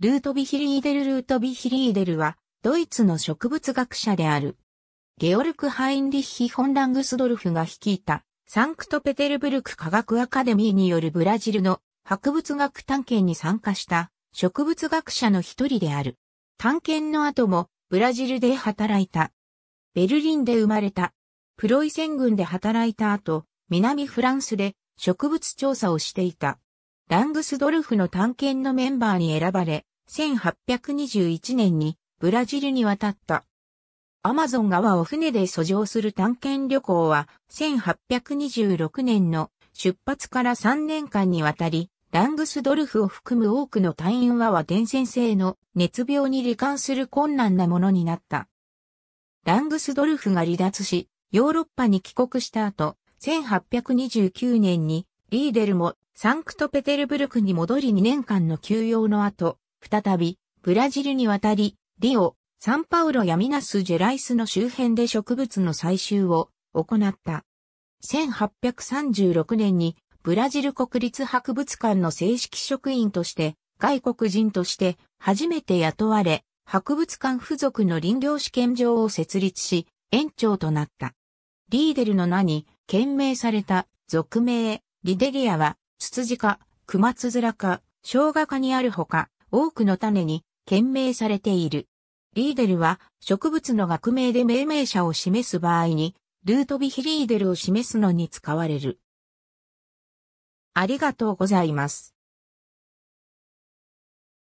ルートビヒリーデル・ルートビヒリーデルは、ドイツの植物学者である。ゲオルク・ハインリッヒ・ホンラングスドルフが率いた、サンクトペテルブルク科学アカデミーによるブラジルの博物学探検に参加した植物学者の一人である。探検の後もブラジルで働いた。ベルリンで生まれた。プロイセン軍で働いた後、南フランスで植物調査をしていた。ラングスドルフの探検のメンバーに選ばれ、1821年にブラジルに渡った。アマゾン川を船で遡上する探検旅行は、1826年の出発から3年間にわたり、ラングスドルフを含む多くの隊員はは伝染性の熱病に罹患する困難なものになった。ラングスドルフが離脱し、ヨーロッパに帰国した後、1829年にリーデルもサンクトペテルブルクに戻り2年間の休養の後、再びブラジルに渡り、リオ、サンパウロやミナス・ジェライスの周辺で植物の採集を行った。1836年にブラジル国立博物館の正式職員として、外国人として初めて雇われ、博物館付属の林業試験場を設立し、園長となった。リーデルの名に、懸命された、俗名、リデリアは、ツツジ科、クマツズラ科、生姜科にあるほか、多くの種に、懸命されている。リーデルは、植物の学名で命名者を示す場合に、ルートビヒリーデルを示すのに使われる。ありがとうございます。